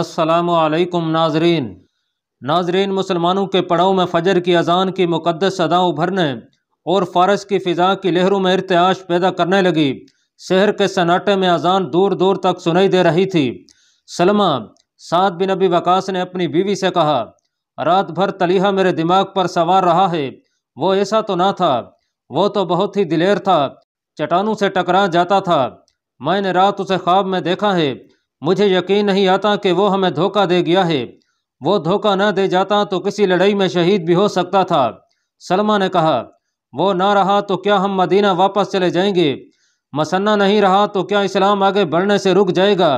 असलकम नाजरीन नाजरीन मुसलमानों के पड़ाव में फ़जर की अजान की मुकदस सदा उभरने और फ़ारस की फ़िज़ा की लहरों में इरतआश पैदा करने लगी शहर के सन्नाटे में अजान दूर दूर तक सुनाई दे रही थी सलमा साद बिन अबी वकास ने अपनी बीवी से कहा रात भर तलीहा मेरे दिमाग पर सवार रहा है वो ऐसा तो ना था वो तो बहुत ही दिलेर था चटानों से टकरा जाता था मैंने रात उसे ख्वाब में देखा है मुझे यकीन नहीं आता कि वो हमें धोखा दे गया है वो धोखा न दे जाता तो किसी लड़ाई में शहीद भी हो सकता था सलमा ने कहा वो ना रहा तो क्या हम मदीना वापस चले जाएंगे मसन्ना नहीं रहा तो क्या इस्लाम आगे बढ़ने से रुक जाएगा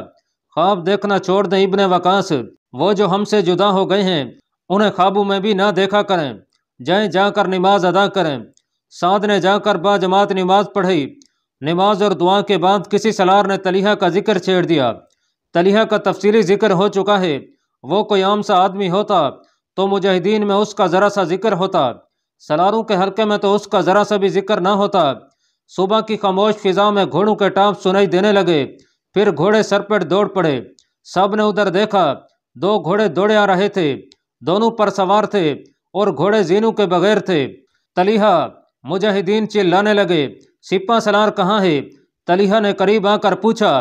ख्वाब देखना छोड़ दें इबन वकास वो जो हमसे जुदा हो गए हैं उन्हें ख्वाबों में भी ना देखा करें जाएं जाकर नमाज अदा करें साद ने जाकर बाजमात नमाज पढ़ी नमाज और दुआ के बाद किसी सलार ने तलीहा का जिक्र छेड़ दिया तलिया का तफसीली जिक्र हो चुका है वो कोई आम सा आदमी होता तो मुजाहिदीन में उसका ज़रा सा जिक्र होता सलारों के हल्के में तो उसका ज़रा सा भी जिक्र ना होता सुबह की खामोश फिजा में घोड़ों के टाँप सुनाई देने लगे फिर घोड़े सरपेट दौड़ पड़े सब ने उधर देखा दो घोड़े दौड़े आ रहे थे दोनों पर सवार थे और घोड़े जीनू के बगैर थे तलीहा मुजाहिदीन चिल्लाने लगे सिपा सलार कहाँ है तलीहा ने करीब आकर पूछा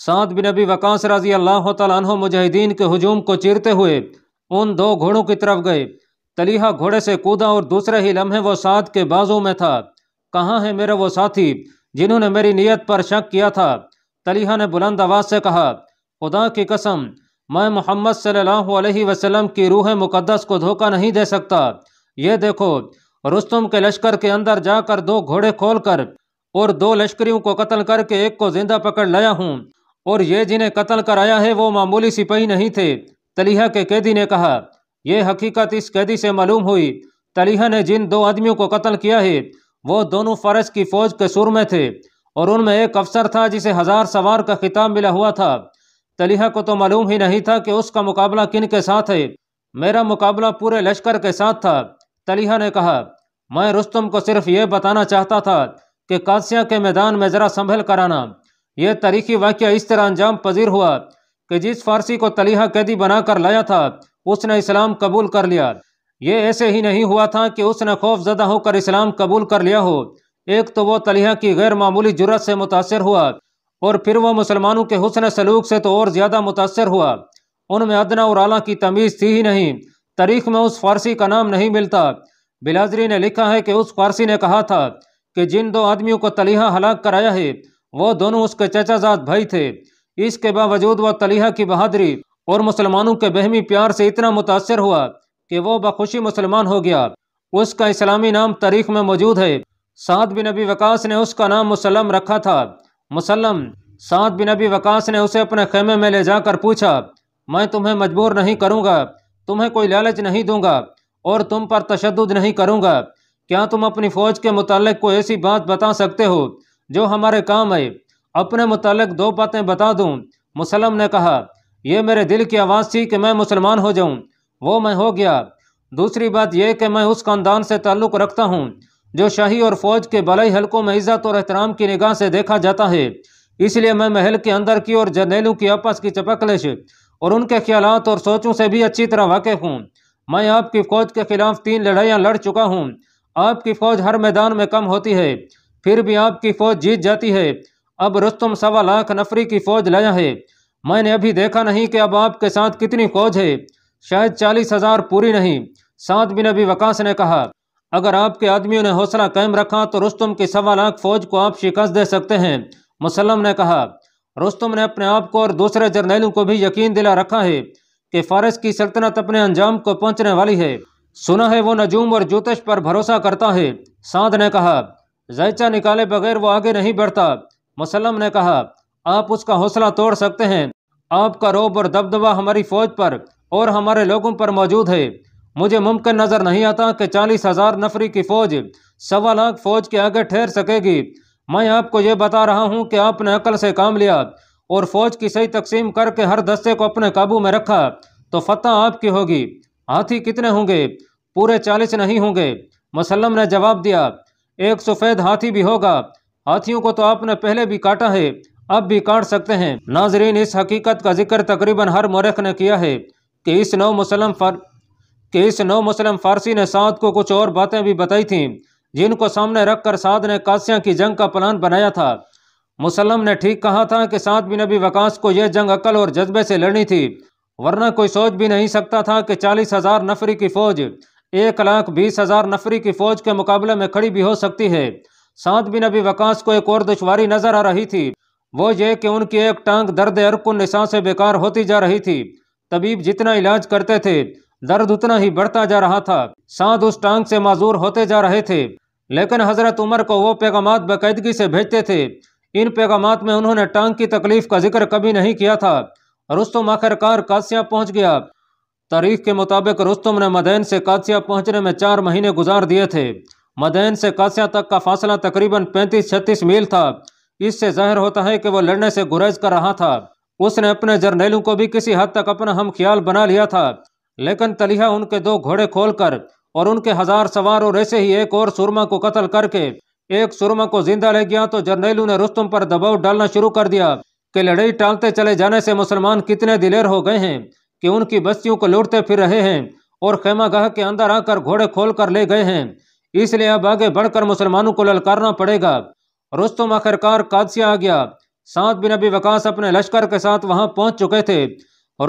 सात बिन अबी वकास रजी अल्लाह तन मुजाहिदीन के हजूम को चीरते हुए उन दो घोड़ों की तरफ गए तलीहा घोड़े से कूदा और दूसरे ही लम्हे वो साथ के बाजू में था कहाँ है मेरा वो साथी जिन्होंने मेरी नीयत पर शक किया था तलीहा ने बुलंद आवाज़ से कहा खुदा की कसम मैं मोहम्मद सल्लल्लाहु अलैहि वसल्लम की रूह मुकद्दस को धोखा नहीं दे सकता ये देखो रुस्तम के लश्कर के अंदर जाकर दो घोड़े खोलकर और दो लश्करियों को कत्ल करके एक को जिंदा पकड़ लाया हूँ और ये जिन्हें कत्ल कराया है वो मामूली सिपाही नहीं थे तलीहा के कैदी ने कहा यह हकीकत इस कैदी से मालूम हुई तलीहा ने जिन दो आदमियों को कत्ल किया है वो दोनों फ़रज की फ़ौज के सुर में थे और उनमें एक अफसर था जिसे हज़ार सवार का खिताब मिला हुआ था तलीहा को तो मालूम ही नहीं था कि उसका मुकाबला किन के साथ है मेरा मुकाबला पूरे लश्कर के साथ था तलीहा ने कहा मैं रुस्तम को सिर्फ ये बताना चाहता था कि कादसिया के मैदान में ज़रा संभल कराना यह तारीखी वाक्य इस तरह अंजाम पजीर हुआ कि जिस फारसी को तलीहा कैदी बनाकर लाया था उसने इस्लाम कबूल कर लिया ये ऐसे ही नहीं हुआ था कि उसने ज़दा होकर इस्लाम कबूल कर लिया हो एक तो वो तलीहा की गैर मामूली जुरत से मुतासर हुआ और फिर वह मुसलमानों के हुसन सलूक से तो और ज़्यादा मुतासर हुआ उनमें अदना और आला की तमीज़ थी ही नहीं तारीख में उस फारसी का नाम नहीं मिलता बिलाजरी ने लिखा है कि उस फारसी ने कहा था कि जिन दो आदमियों को तलीहा हलाक कराया है वो दोनों उसके चचाजाद भाई थे इसके बावजूद वह तलीहा की बहादुरी और मुसलमानों के बहमी प्यार से इतना मुतासर हुआ कि वो बखुशी मुसलमान हो गया उसका इस्लामी नाम तारीख में मौजूद है साद बिन अबी वकास ने उसका नाम मुसलम रखा था मुसलम साद बिन अबी वकास ने उसे अपने खेमे में ले जाकर पूछा मैं तुम्हें मजबूर नहीं करूँगा तुम्हें कोई लालच नहीं दूंगा और तुम पर तशद नहीं करूँगा क्या तुम अपनी फ़ौज के मुतल कोई ऐसी बात बता सकते हो जो हमारे काम आए अपने मुतलक दो बातें बता दूँ मुसलम ने कहा यह मेरे दिल की आवाज़ थी कि मैं मुसलमान हो जाऊँ वो मैं हो गया दूसरी बात यह कि मैं उस खानदान से ताल्लुक़ रखता हूँ जो शाही और फौज के बलई हलकों में इज़्ज़त और एहतराम की निगाह से देखा जाता है इसलिए मैं महल के अंदर की और जर्नेलों की आपस की चपकलश और उनके ख्याल और सोचों से भी अच्छी तरह वाक़ हूँ मैं आपकी फ़ौज के ख़िलाफ़ तीन लड़ाइयाँ लड़ चुका हूँ आपकी फ़ौज हर मैदान में कम होती है फिर भी आपकी फौज जीत जाती है अब रुस्तम सवा लाख नफरी की फौज लाया है मैंने अभी देखा नहीं कि अब आपके साथ कितनी फौज है शायद चालीस हजार पूरी नहीं सात बिन अभी वकास ने कहा अगर आपके आदमियों ने हौसला कायम रखा तो रुस्तम की सवा लाख फौज को आप शिकस्त दे सकते हैं मुसलम ने कहा रुस्तम ने अपने आप को और दूसरे जर्नैलों को भी यकीन दिला रखा है कि फारस की सल्तनत अपने अंजाम को पहुंचने वाली है सुना है वो नजूम और ज्योतिष पर भरोसा करता है साध ने कहा जायचा निकाले बगैर वो आगे नहीं बढ़ता मुसलम ने कहा आप उसका हौसला तोड़ सकते हैं आपका रोब और दबदबा हमारी फौज पर और हमारे लोगों पर मौजूद है मुझे मुमकिन नज़र नहीं आता कि चालीस हज़ार नफरी की फ़ौज सवा लाख फ़ौज के आगे ठहर सकेगी मैं आपको ये बता रहा हूँ कि आपने अकल से काम लिया और फ़ौज की सही तकसीम करके हर दस्ते को अपने काबू में रखा तो फतह आपकी होगी हाथी कितने होंगे पूरे चालीस नहीं होंगे मुसलम ने जवाब दिया एक सफ़ेद हाथी भी होगा हाथियों को तो आपने पहले भी काटा है अब भी काट सकते हैं नाजरीन इस हकीकत का जिक्र तकरीबन हर मरख ने किया है कि इस नौ मुसलम फार कि इस नौ मुसलम फारसी ने साध को कुछ और बातें भी बताई थीं जिनको सामने रखकर साध ने कासिया की जंग का प्लान बनाया था मुसलम ने ठीक कहा था कि साध बिन नबी वकास को यह जंग अकल और जज्बे से लड़नी थी वरना कोई सोच भी नहीं सकता था कि चालीस हज़ार नफरी की फ़ौज एक लाख बीस हजार नफरी की फौज के मुकाबले में खड़ी भी हो सकती है साथ बिन अभी वकास को एक और दुशारी नजर आ रही थी वो ये कि उनकी एक टांग दर्द अरकुन निशा से बेकार होती जा रही थी तबीब जितना इलाज करते थे दर्द उतना ही बढ़ता जा रहा था साथ उस टांग से माजूर होते जा रहे थे लेकिन हजरत उमर को वो पैगाम बाकायदगी से भेजते थे इन पैगाम में उन्होंने टांग की तकलीफ का जिक्र कभी नहीं किया था रुस्तम तो आखिरकार कासिया पहुंच गया तारीख के मुताबिक रुस्तम ने मदैन से कादसिया पहुंचने में चार महीने गुजार दिए थे मदैन से कादसिया तक का फासला तकरीबन पैंतीस छत्तीस मील था इससे जाहिर होता है कि वह लड़ने से गुरेज कर रहा था उसने अपने जर्नैलों को भी किसी हद तक अपना हम ख्याल बना लिया था लेकिन तलिया उनके दो घोड़े खोलकर और उनके हजार सवार और ऐसे ही एक और सुरमा को कत्ल करके एक सुरमा को जिंदा ले गया तो जर्नैलू ने रुस्तम पर दबाव डालना शुरू कर दिया कि लड़ाई टालते चले जाने से मुसलमान कितने दिलेर हो गए हैं कि उनकी बस्तियों को लौटते फिर रहे हैं और खेमागाह के अंदर आकर घोड़े खोल कर ले गए हैं इसलिए अब आगे बढ़कर मुसलमानों को ललकारना पड़ेगा रुस्तम आखिरकार कादसिया आ गया सात बिन अभी वकास अपने लश्कर के साथ वहां पहुंच चुके थे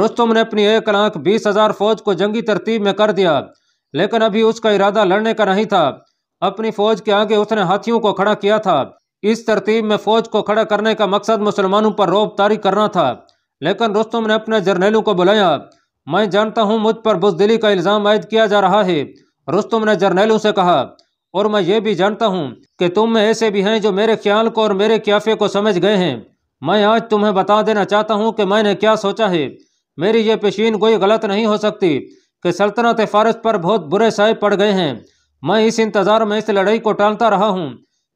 रुस्तम ने अपनी एक लाख बीस हजार फौज को जंगी तरतीब में कर दिया लेकिन अभी उसका इरादा लड़ने का नहीं था अपनी फौज के आगे उसने हाथियों को खड़ा किया था इस तरतीब में फौज को खड़ा करने का मकसद मुसलमानों पर रोब तारी करना था लेकिन रुस्तम ने अपने जर्नैलों को बुलाया मैं जानता हूँ मुझ पर बुजदिली का इल्ज़ाम आयद किया जा रहा है रुस्तम ने जर्नैलों से कहा और मैं ये भी जानता हूँ कि तुम में ऐसे भी हैं जो मेरे ख्याल को और मेरे क्याफे को समझ गए हैं मैं आज तुम्हें बता देना चाहता हूँ कि मैंने क्या सोचा है मेरी ये पेशीन कोई गलत नहीं हो सकती कि सल्तनत फारस पर बहुत बुरे साय पड़ गए हैं मैं इस इंतज़ार में इस लड़ाई को टालता रहा हूँ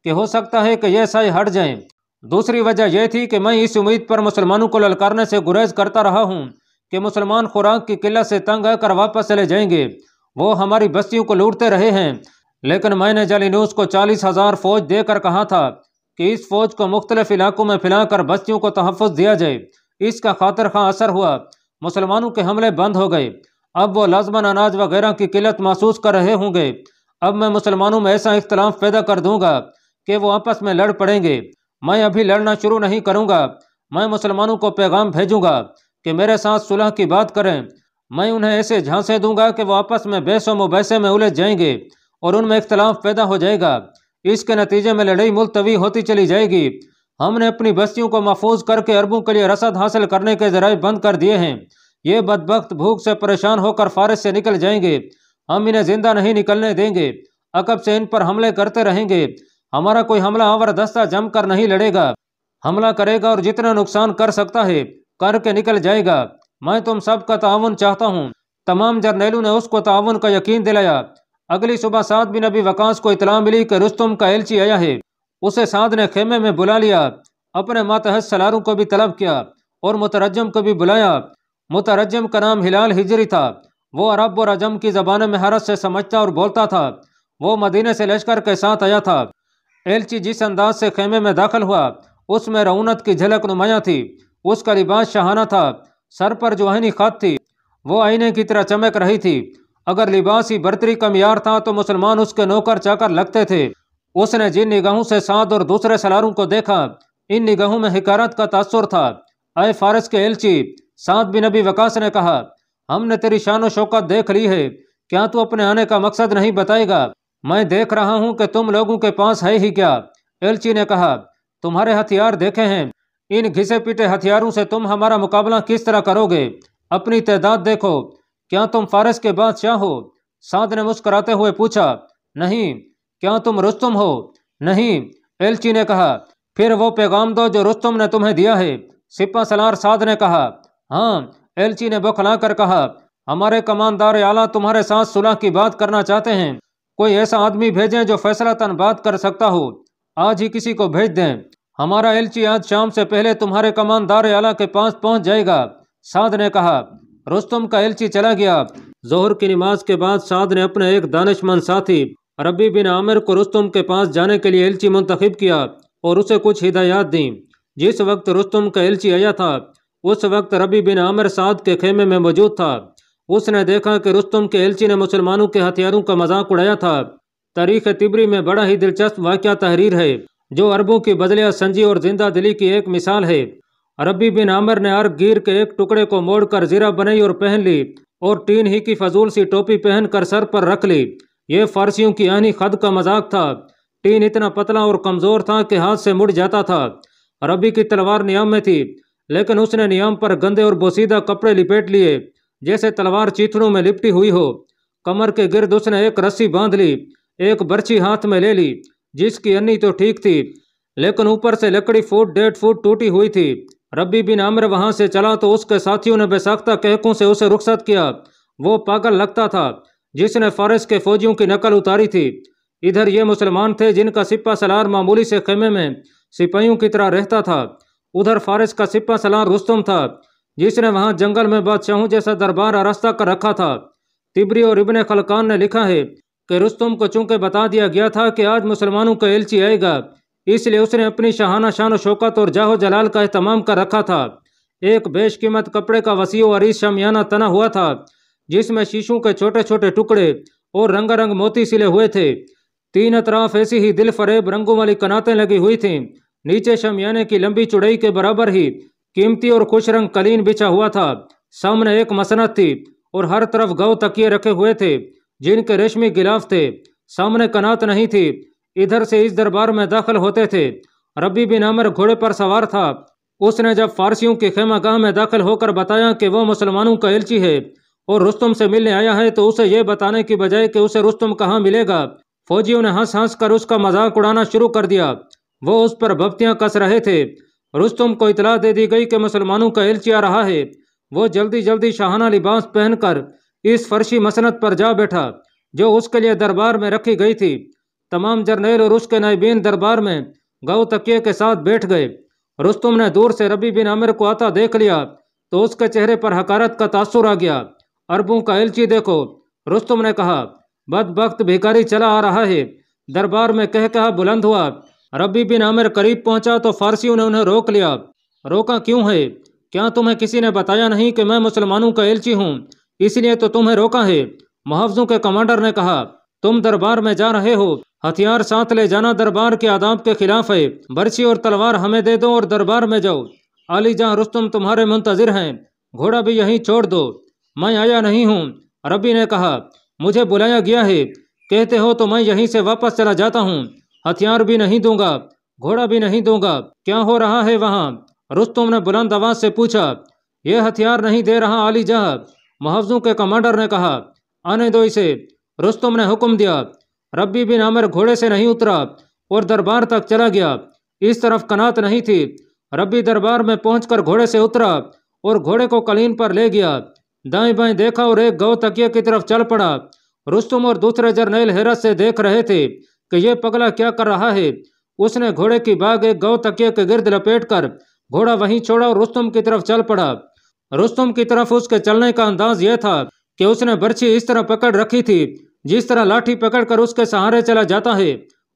कि हो सकता है कि यह साय हट जाएं दूसरी वजह यह थी कि मैं इस उम्मीद पर मुसलमानों को ललकारने से गुरेज करता रहा हूँ कि मुसलमान खुराक की किल्लत से तंग आकर वापस चले जाएंगे वो हमारी बस्तियों को लूटते रहे हैं लेकिन मैंने न्यूज को चालीस हज़ार फौज देकर कहा था कि इस फौज को मुख्तलिफ इलाकों में फैलाकर बस्तियों को तहफ़ दिया जाए इसका खातर खां असर हुआ मुसलमानों के हमले बंद हो गए अब वो लाजमन अनाज वगैरह की किल्लत महसूस कर रहे होंगे अब मैं मुसलमानों में ऐसा इख्तलाफ पैदा कर दूंगा कि वो आपस में लड़ पड़ेंगे मैं अभी लड़ना शुरू नहीं करूंगा मैं मुसलमानों को पैगाम भेजूंगा कि मेरे साथ सुलह की बात करें मैं उन्हें ऐसे झांसे दूंगा कि वो आपस में बैसों मुबैसे में उलझ जाएंगे और उनमें इख्तलाफ पैदा हो जाएगा इसके नतीजे में लड़ाई मुलतवी होती चली जाएगी हमने अपनी बस्तियों को महफूज करके अरबों के लिए रसद हासिल करने के जराये बंद कर दिए हैं ये बदबक भूख से परेशान होकर फारस से निकल जाएंगे हम इन्हें जिंदा नहीं निकलने देंगे अकब से इन पर हमले करते रहेंगे हमारा कोई हमला हमारा दस्ता जमकर नहीं लड़ेगा हमला करेगा और जितना नुकसान कर सकता है करके निकल जाएगा मैं तुम सबका ताउन चाहता हूँ तमाम जर्नैलों ने उसको ताउन का यकीन दिलाया अगली सुबह साध बिन अभी वकास को इतला मिली कि रुस्तुम का एलची आया है उसे साध ने खेमे में बुला लिया अपने मातहत सलारों को भी तलब किया और मुतरजम को भी बुलाया मुतरजम का नाम हिलाल हिजरी था वो अरब और अजम की जबान में हरत से समझता और बोलता था वो मदीने से लश्कर के साथ आया था एलची जिस अंदाज से खेमे में दाखिल हुआ उसमें रौनत की झलक नुमाया थी उसका लिबास शहाना था सर पर जो आइनी खात थी वो आईने की तरह चमक रही थी अगर लिबास ही बर्तरी का मैार था तो मुसलमान उसके नौकर चाकर लगते थे उसने जिन निगाहों से साध और दूसरे सलारों को देखा इन निगाहों में हकारत का तासर था अय फारस के एलची साध बिन नबी वकास ने कहा हमने तेरी शान शौकत देख ली है क्या तू अपने आने का मकसद नहीं बताएगा मैं देख रहा हूं कि तुम लोगों के पास है ही क्या एलची ने कहा तुम्हारे हथियार देखे हैं इन घिसे पीटे हथियारों से तुम हमारा मुकाबला किस तरह करोगे अपनी तादाद देखो क्या तुम फारस के बादशाह हो साध ने मुस्कराते हुए पूछा नहीं क्या तुम रुस्तुम हो नहीं एलची ने कहा फिर वो पैगाम दो जो रुस्तुम ने तुम्हें दिया है सिपा सलार साध ने कहा हाँ एलची ने बौखला कर कहा हमारे कमानदार आला तुम्हारे साथ सुलह की बात करना चाहते हैं कोई ऐसा आदमी भेजें जो फैसला तन बात कर सकता हो आज ही किसी को भेज दें हमारा एलची आज शाम से पहले तुम्हारे कमानदार आला के पास पहुंच जाएगा साध ने कहा रुस्तम का एलची चला गया जोहर की नमाज के बाद साध ने अपने एक दानशमंद साथी रबी बिन आमिर को रुस्तम के पास जाने के लिए एलची मुंतखब किया और उसे कुछ हिदायत दी जिस वक्त रुस्तम का एलची आया था उस वक्त रबी बिन आमिर साध के खेमे में मौजूद था उसने देखा कि रुस्तम के एलची ने मुसलमानों के हथियारों का मजाक उड़ाया था तारीख तिबरी में बड़ा ही दिलचस्प वाक्य तहरीर है जो अरबों की बदलिया संजी और जिंदा दिली की एक मिसाल है अरबी बिन आमर ने अर्ग गिर के एक टुकड़े को मोड़कर जीरा बनाई और पहन ली और टीन ही की फजूल सी टोपी पहनकर सर पर रख ली ये फारसियों की आनी खद का मजाक था टीन इतना पतला और कमज़ोर था कि हाथ से मुड़ जाता था अरबी की तलवार नियाम में थी लेकिन उसने नियाम पर गंदे और बोसीदा कपड़े लिपेट लिए जैसे तलवार चीथड़ों में लिपटी हुई हो कमर के गिर्द उसने एक रस्सी बांध ली एक बर्छी हाथ में ले ली जिसकी अन्नी तो ठीक थी लेकिन ऊपर से लकड़ी फुट डेढ़ फुट टूटी हुई थी रब्बी बिन आमिर वहां से चला तो उसके साथियों ने बेसाख्ता कहकों से उसे रुखसत किया वो पागल लगता था जिसने फारस के फौजियों की नकल उतारी थी इधर ये मुसलमान थे जिनका सिपा सलार मामूली से खेमे में सिपाहियों की तरह रहता था उधर फारस का सिपा सलार रुस्तम था जिसने वहां जंगल में बादशाहों जैसा दरबार रास्ता कर रखा था तिबरी और इबन खलकान ने लिखा है कि रुस्तम को चूंकि बता दिया गया था कि आज मुसलमानों का एलची आएगा इसलिए उसने अपनी शहाना शान शौकत और जाहो जलाल का अहतमाम कर रखा था एक बेशकीमत कपड़े का वसी अरीस शमियाना तना हुआ था जिसमें शीशों के छोटे छोटे टुकड़े और रंगारंग मोती सिले हुए थे तीन अतराफ ऐसी ही दिल फरेब रंगों वाली कनातें लगी हुई थीं नीचे शमियाने की लंबी चुड़ई के बराबर ही कीमती और खुश रंग कलीन बिछा हुआ था सामने एक मसनत थी और हर तरफ गौ तकिए रखे हुए थे जिनके रेशमी गिलाफ थे सामने कनात नहीं थी इधर से इस दरबार में दाखिल होते थे रबी बिन अमर घोड़े पर सवार था उसने जब फारसियों के खेमागाह में दाखिल होकर बताया कि वह मुसलमानों का एलची है और रुस्तम से मिलने आया है तो उसे यह बताने की बजाय कि उसे रुस्तम कहाँ मिलेगा फौजियों ने हंस हंस कर उसका मजाक उड़ाना शुरू कर दिया वो उस पर भपतियाँ कस रहे थे रुस्तम को इतला दे दी गई कि मुसलमानों का एल्ची रहा है वो जल्दी जल्दी शाहाना लिबास पहनकर इस फर्शी मसनत पर जा बैठा जो उसके लिए दरबार में रखी गई थी तमाम जरनेल और उसके नायबीन दरबार में गौ तकिए के साथ बैठ गए रुस्तम ने दूर से रबी बिन आमिर को आता देख लिया तो उसके चेहरे पर हकारत का तासुर आ गया अरबों का एलची देखो रुस्तम ने कहा बद भिकारी भिखारी चला आ रहा है दरबार में कह कहा बुलंद हुआ रबी बिन आमिर करीब पहुंचा तो फारसियों ने उन्हें रोक लिया रोका क्यों है क्या तुम्हें किसी ने बताया नहीं कि मैं मुसलमानों का एलची हूँ इसलिए तो तुम्हें रोका है मुआवजों के कमांडर ने कहा तुम दरबार में जा रहे हो हथियार साथ ले जाना दरबार के आदाब के खिलाफ है बर्ची और तलवार हमें दे दो और दरबार में जाओ अली जहाँ रुस्तम तुम्हारे मुंतजिर हैं घोड़ा भी यहीं छोड़ दो मैं आया नहीं हूँ रबी ने कहा मुझे बुलाया गया है कहते हो तो मैं यहीं से वापस चला जाता हूँ हथियार भी नहीं दूंगा घोड़ा भी नहीं दूंगा क्या हो रहा है वहाँ रुस्तुम ने बुलंद आवाज से पूछा ये हथियार नहीं दे रहा आली जह मुहफ्जों के कमांडर ने कहा आने दो इसे रुस्तुम ने हुक्म दिया रब्बी बिन आमिर घोड़े से नहीं उतरा और दरबार तक चला गया इस तरफ कनात नहीं थी रब्बी दरबार में पहुंचकर घोड़े से उतरा और घोड़े को कलीन पर ले गया दाएं बाएं देखा और एक गौ तकिया की तरफ चल पड़ा रुस्तुम और दूसरे जरनेल हैरत से देख रहे थे कि यह पगला क्या कर रहा है उसने घोड़े की बाग एक गौ तकिए के गिर्द लपेट कर घोड़ा वहीं छोड़ा और रुस्तम की तरफ चल पड़ा रुस्तम की तरफ उसके चलने का अंदाज यह था कि उसने बर्छी इस तरह पकड़ रखी थी जिस तरह लाठी पकड़कर उसके सहारे चला जाता है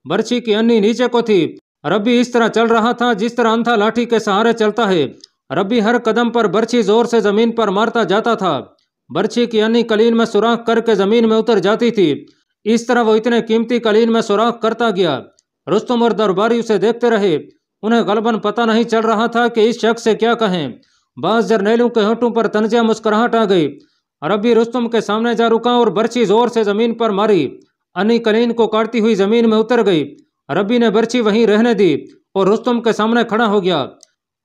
बर्छी की अन्नी नीचे को थी रब्बी इस तरह चल रहा था जिस तरह अंधा लाठी के सहारे चलता है रब्बी हर कदम पर बर्छी जोर से जमीन पर मारता जाता था बर्छी की अन्नी कलीन में सुराख करके जमीन में उतर जाती थी इस तरह वो इतने कीमती कलीन में सुराख करता गया रुस्तम और दरबारी उसे देखते रहे उन्हें गलबन पता नहीं चल रहा था कि इस शख्स से क्या कहें बास जरनेलों के होठों पर तंजिया मुस्कुराहट आ गई अरबी रुस्तम के सामने जा रुका और बर्छी जोर से जमीन पर मारी अनी कलीन को काटती हुई जमीन में उतर गई रबी ने बर्छी वहीं रहने दी और रुस्तम के सामने खड़ा हो गया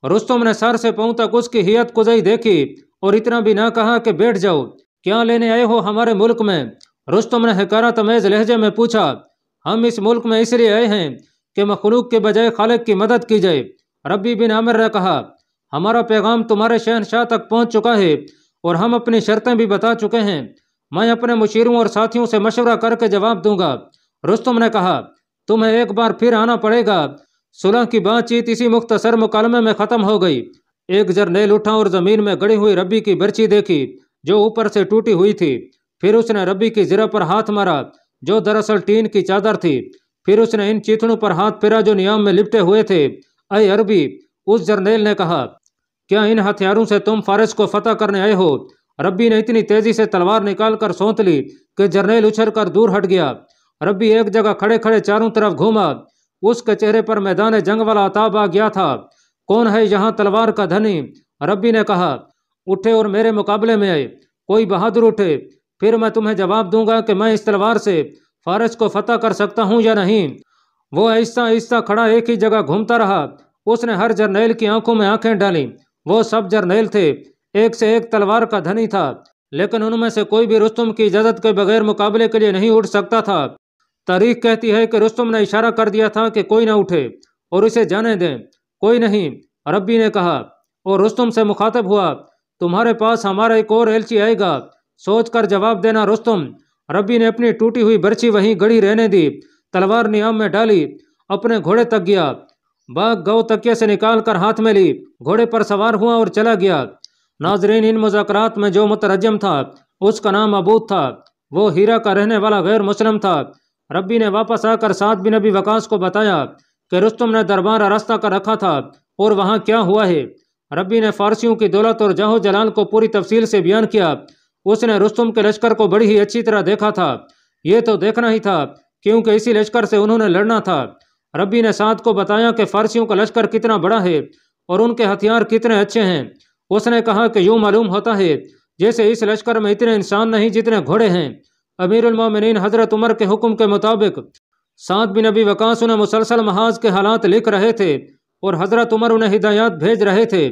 रुस्तम ने सर से पाँव तक उसकी हियत कुजई देखी और इतना भी ना कहा कि बैठ जाओ क्या लेने आए हो हमारे मुल्क में रुस्तम ने हकारा अमेज तो लहजे में पूछा हम इस मुल्क में इसलिए आए हैं कि मखलूक के बजाय खालक की मदद की जाए रबी बिन आमिर ने कहा हमारा पैगाम तुम्हारे शहनशाह तक पहुंच चुका है और हम अपनी शर्तें भी बता चुके हैं मैं अपने मुशीरों और साथियों से मशवरा करके जवाब दूंगा रुस्तम ने कहा तुम्हें एक बार फिर आना पड़ेगा सुलह की बातचीत इसी मुख्तसर मुकालमे में ख़त्म हो गई एक जरनेल उठा और ज़मीन में गड़ी हुई रबी की बर्ची देखी जो ऊपर से टूटी हुई थी फिर उसने रबी की जिरा पर हाथ मारा जो दरअसल टीन की चादर थी फिर उसने इन चीथड़ों पर हाथ फेरा जो नियाम में लिपटे हुए थे अय अरबी उस जर्नेल ने कहा क्या इन हथियारों से तुम फारस को फतह करने आए हो रब्बी ने इतनी तेजी से तलवार निकालकर सौंत ली कि जर्नेल उछल कर दूर हट गया रब्बी एक जगह खड़े खड़े चारों तरफ घूमा उसके चेहरे पर मैदान जंग वाला अताब आ गया था कौन है यहाँ तलवार का धनी रब्बी ने कहा उठे और मेरे मुकाबले में आए कोई बहादुर उठे फिर मैं तुम्हें जवाब दूंगा कि मैं इस तलवार से फारस को फतह कर सकता हूँ या नहीं वो ऐसा ऐसा खड़ा एक ही जगह घूमता रहा उसने हर जर्नैल की आंखों में आंखें डाली वो सब जर्नैल थे एक से एक तलवार का धनी था लेकिन उनमें से कोई भी रुस्तुम की इजाज़त के बगैर मुकाबले के लिए नहीं उठ सकता था तारीख कहती है कि रुस्तुम ने इशारा कर दिया था कि कोई ना उठे और उसे जाने दें कोई नहीं रब्बी ने कहा और रुस्तुम से मुखातब हुआ तुम्हारे पास हमारा एक और एलची आएगा सोचकर जवाब देना रोस्तुम रबी ने अपनी टूटी हुई बर्छी वहीं गढ़ी रहने दी तलवार नियाम में डाली अपने घोड़े तक गया बाघ गौ तकिए से निकालकर हाथ में ली घोड़े पर सवार हुआ और चला गया नाजरीन इन मुजात में जो मुतरजम था उसका नाम अबूद था वो हीरा का रहने वाला गैर मुस्लिम था रब्बी ने वापस आकर सात बिन नबी वकास को बताया कि रुस्तम ने दरबार रास्ता कर रखा था और वहाँ क्या हुआ है रब्बी ने फारसियों की दौलत और जाहो जलाल को पूरी तफसील से बयान किया उसने रुस्तुम के लश्कर को बड़ी ही अच्छी तरह देखा था ये तो देखना ही था क्योंकि इसी लश्कर से उन्होंने लड़ना था रब्बी ने साध को बताया कि फारसियों का लश्कर कितना बड़ा है और उनके हथियार कितने अच्छे हैं उसने कहा कि यूँ मालूम होता है जैसे इस लश्कर में इतने इंसान नहीं जितने घोड़े हैं अमीरमिन हज़रत उमर के हुक्म के मुताबिक सात बिन अबी वकास उन्हें मुसलसल महाज के हालात लिख रहे थे और हज़रत उमर उन्हें हिदायत भेज रहे थे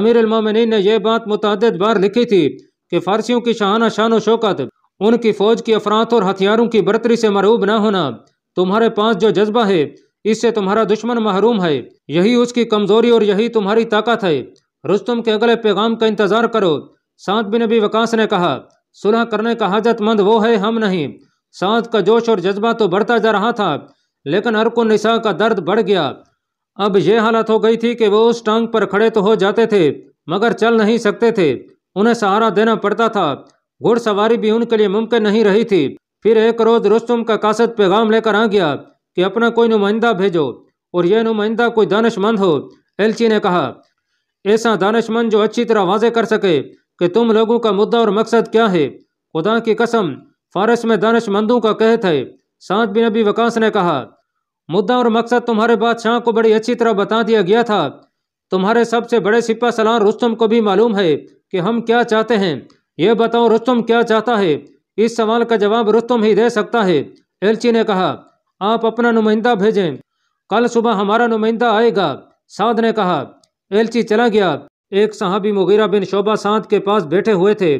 अमीरमिन ने यह बात मुतद बार लिखी थी कि फारसियों की शाहाना शान शौकत उनकी फ़ौज की अफरात और हथियारों की बरतरी से मरूब ना होना तुम्हारे पास जो जज्बा है इससे तुम्हारा दुश्मन महरूम है यही उसकी कमज़ोरी और यही तुम्हारी ताकत है रुस्तम के अगले पैगाम का इंतज़ार करो साथ बिन नबी वकास ने कहा सुलह करने का हाजतमंद वो है हम नहीं साथ का जोश और जज्बा तो बढ़ता जा रहा था लेकिन अरकुन निशा का दर्द बढ़ गया अब यह हालत हो गई थी कि वो उस टांग पर खड़े तो हो जाते थे मगर चल नहीं सकते थे उन्हें सहारा देना पड़ता था घुड़सवारी भी उनके लिए मुमकिन नहीं रही थी फिर एक रोज रुस्तुम का कासद पैगाम लेकर आ गया कि अपना कोई नुमाइंदा भेजो और यह नुमाइंदा कोई दानशमंद हो एलची ने कहा ऐसा दानशमंद जो अच्छी तरह वाजे कर सके कि तुम लोगों का मुद्दा और मकसद क्या है खुदा की कसम फारस में दानशमंदों का कहत है सात बिन अबी वकास ने कहा मुद्दा और मकसद तुम्हारे बादशाह को बड़ी अच्छी तरह बता दिया गया था तुम्हारे सबसे बड़े सिपा सलार रुस्तुम को भी मालूम है कि हम क्या चाहते हैं ये बताओ रुस्तम क्या चाहता है इस सवाल का जवाब रुस्तम ही दे सकता है एलची ने कहा आप अपना नुमाइंदा भेजें कल सुबह हमारा नुमाइंदा आएगा साध ने कहा एलची चला गया एक साहबी मुगीरा बिन शोभा साध के पास बैठे हुए थे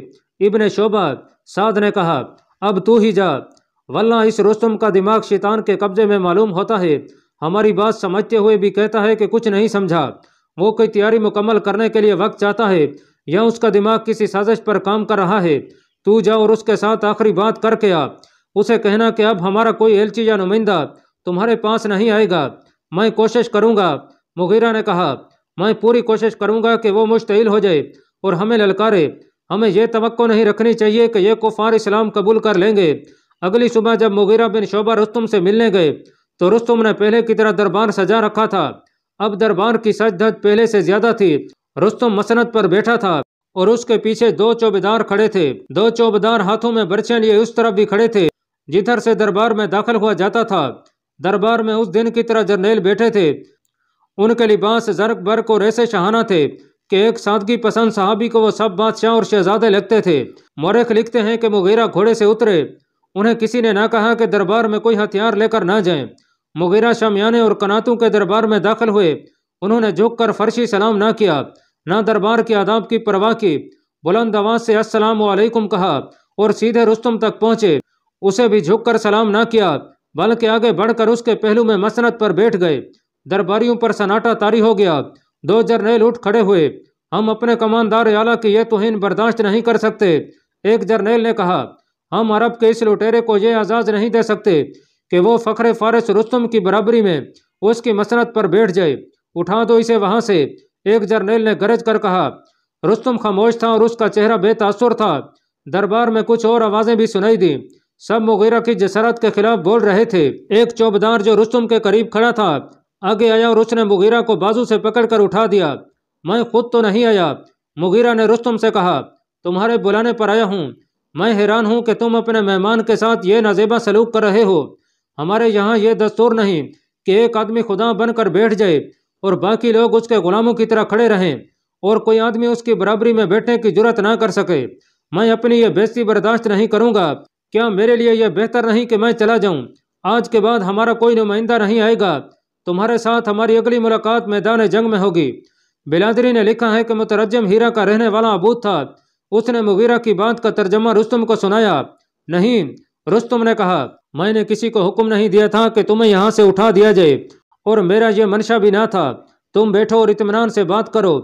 इबन शोभा साध ने कहा अब तू ही जा वल्ला इस रुस्तम का दिमाग शैतान के कब्जे में मालूम होता है हमारी बात समझते हुए भी कहता है कि कुछ नहीं समझा वो कोई तैयारी मुकम्मल करने के लिए वक्त चाहता है या उसका दिमाग किसी साजिश पर काम कर रहा है तू जा और उसके साथ आखिरी बात करके आ उसे कहना कि अब हमारा कोई एलची या नुमाइंदा तुम्हारे पास नहीं आएगा मैं कोशिश करूंगा मुगीरा ने कहा मैं पूरी कोशिश करूंगा कि वो मुश्तिल हो जाए और हमें ललकारे हमें यह तो नहीं रखनी चाहिए कि यह कुफार इस्लाम कबूल कर लेंगे अगली सुबह जब मुगीरा बिन शोबा रुस्तम से मिलने गए तो रस्तुम ने पहले की तरह दरबार सजा रखा था अब दरबार की सजधज पहले से ज़्यादा थी रुस्तम मसनत पर बैठा था और उसके पीछे दो चौबेदार खड़े थे दो चौबेदार हाथों में बर्चे लिए उस तरफ भी खड़े थे जिधर से दरबार में दाखिल हुआ जाता था दरबार में उस दिन की तरह जरनेल बैठे थे उनके लिबास जरक बर्क और ऐसे शहाना थे कि एक सादगी पसंद साहबी को वो सब बादशाह और शहजादे लगते थे मौरख लिखते हैं कि मुगैरा घोड़े से उतरे उन्हें किसी ने ना कहा कि दरबार में कोई हथियार लेकर ना जाएं। मुगैरा शामियाने और कनातों के दरबार में दाखिल हुए उन्होंने झुक कर फर्शी सलाम ना किया ना दरबार के आदाब की परवाह की बुलंद आवाज से अस्सलाम वालेकुम कहा और सीधे रुस्तम तक पहुंचे उसे भी झुककर सलाम ना किया बल्कि आगे बढ़कर उसके पहलू में मसनत पर बैठ गए दरबारियों पर सन्नाटा तारी हो गया दो जर्नेल उठ खड़े हुए हम अपने कमानदार आला की यह तोहिन बर्दाश्त नहीं कर सकते एक जर्नेल ने कहा हम अरब के इस लुटेरे को यह आजाज नहीं दे सकते कि वो फखरे फारस रुस्तम की बराबरी में उसकी मसनत पर बैठ जाए उठा दो इसे वहां से एक जर्नेल ने गरज कर कहा रुस्तम खामोश था और उसका चेहरा बेतासुर था दरबार में कुछ और आवाज़ें भी सुनाई दी सब मुगैरा की जसरत के खिलाफ बोल रहे थे एक चौबदार जो रुस्तम के करीब खड़ा था आगे आया और उसने मुगैरा को बाजू से पकड़कर उठा दिया मैं खुद तो नहीं आया मुगैरा ने रुस्तम से कहा तुम्हारे बुलाने पर आया हूँ मैं हैरान हूँ कि तुम अपने मेहमान के साथ ये नजेबा सलूक कर रहे हो हमारे यहाँ ये दस्तूर नहीं कि एक आदमी खुदा बनकर बैठ जाए और बाकी लोग उसके गुलामों की तरह खड़े रहें और कोई आदमी उसकी बराबरी में बैठने की जरूरत ना कर सके मैं अपनी यह बेस्ती बर्दाश्त नहीं करूंगा क्या मेरे लिए यह बेहतर नहीं कि मैं चला जाऊँ आज के बाद हमारा कोई नुमाइंदा नहीं आएगा तुम्हारे साथ हमारी अगली मुलाकात मैदान जंग में होगी बिलादरी ने लिखा है कि मुतरजम हीरा का रहने वाला अबूद था उसने मुगीरा की बात का तर्जमा रुस्तम को सुनाया नहीं रुस्तम ने कहा मैंने किसी को हुक्म नहीं दिया था कि तुम्हें यहाँ से उठा दिया जाए और मेरा ये मनशा भी ना था तुम बैठो और इतमान से बात करो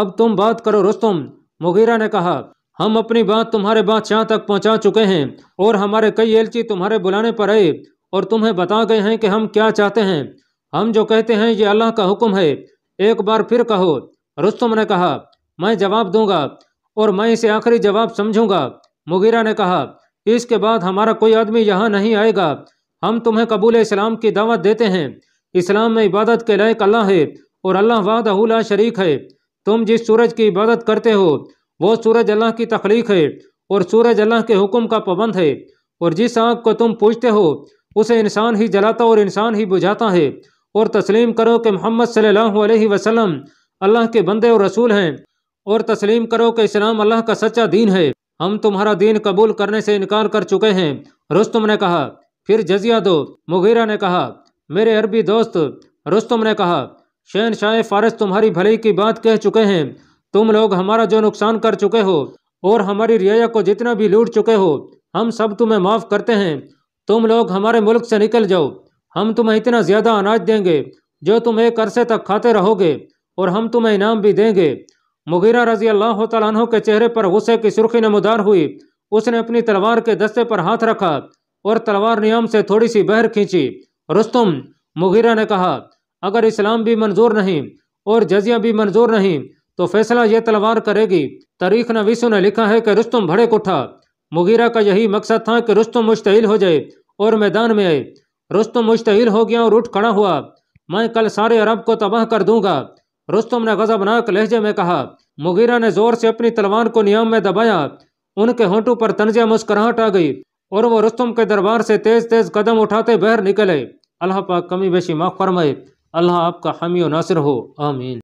अब तुम बात करो रोस्तुम मुगीरा ने कहा हम अपनी बात तुम्हारे बादशाह तक पहुंचा चुके हैं और हमारे कई एलची तुम्हारे बुलाने पर आए और तुम्हें बता गए हैं कि हम क्या चाहते हैं हम जो कहते हैं ये अल्लाह का हुक्म है एक बार फिर कहो रुस्तम ने कहा मैं जवाब दूंगा और मैं इसे आखिरी जवाब समझूंगा मुगीरा ने कहा इसके बाद हमारा कोई आदमी यहाँ नहीं आएगा हम तुम्हें कबूल इस्लाम की दावत देते हैं इस्लाम में इबादत के लायक अल्लाह है और अल्लाह वादहूला शरीक है तुम जिस सूरज की इबादत करते हो वो सूरज अल्लाह की तख्लीक है और सूरज अल्लाह के हुक्म का पाबंद है और जिस आग को तुम पूछते हो उसे इंसान ही जलाता और इंसान ही बुझाता है और तस्लीम करो कि मोहम्मद सल्लल्लाहु अलैहि वसल्लम अल्लाह के बंदे और रसूल हैं और तस्लीम करो कि इस्लाम अल्लाह का सच्चा दीन है हम तुम्हारा दीन कबूल करने से इनकार कर चुके हैं रुस्तुम ने कहा फिर जजिया दो मुगीरा ने कहा मेरे अरबी दोस्त रुस्तम ने कहा शहन शाह फारस तुम्हारी भलाई की बात कह चुके हैं तुम लोग हमारा जो नुकसान कर चुके हो और हमारी रियाया को जितना भी लूट चुके हो हम सब तुम्हें माफ़ करते हैं तुम लोग हमारे मुल्क से निकल जाओ हम तुम्हें इतना ज़्यादा अनाज देंगे जो तुम एक अरसे तक खाते रहोगे और हम तुम्हें इनाम भी देंगे मुगीरा रजी अल्लाह तन के चेहरे पर गुस्से की सुर्खी नमदार हुई उसने अपनी तलवार के दस्ते पर हाथ रखा और तलवार नियम से थोड़ी सी बहर खींची रुस्तम मुगीरा ने कहा अगर इस्लाम भी मंजूर नहीं और जजिया भी मंजूर नहीं तो फैसला यह तलवार करेगी तारीख नवीसों ने लिखा है कि रुस्तम भड़े उठा मुगीरा का यही मकसद था कि रुस्तम मुश्तिल हो जाए और मैदान में आए रस्तम मुश्तिल हो गया और उठ खड़ा हुआ मैं कल सारे अरब को तबाह कर दूंगा रस्तम ने गजबनाक लहजे में कहा मुगीरा ने जोर से अपनी तलवार को नियम में दबाया उनके होंठों पर तंजिया मुस्कुराहट आ गई और वो रस्तम के दरबार से तेज तेज कदम उठाते बाहर निकले अल्लाह पाक कमी बेशी माफ़ फरमाए अल्लाह आपका हामी नासिर हो आमीन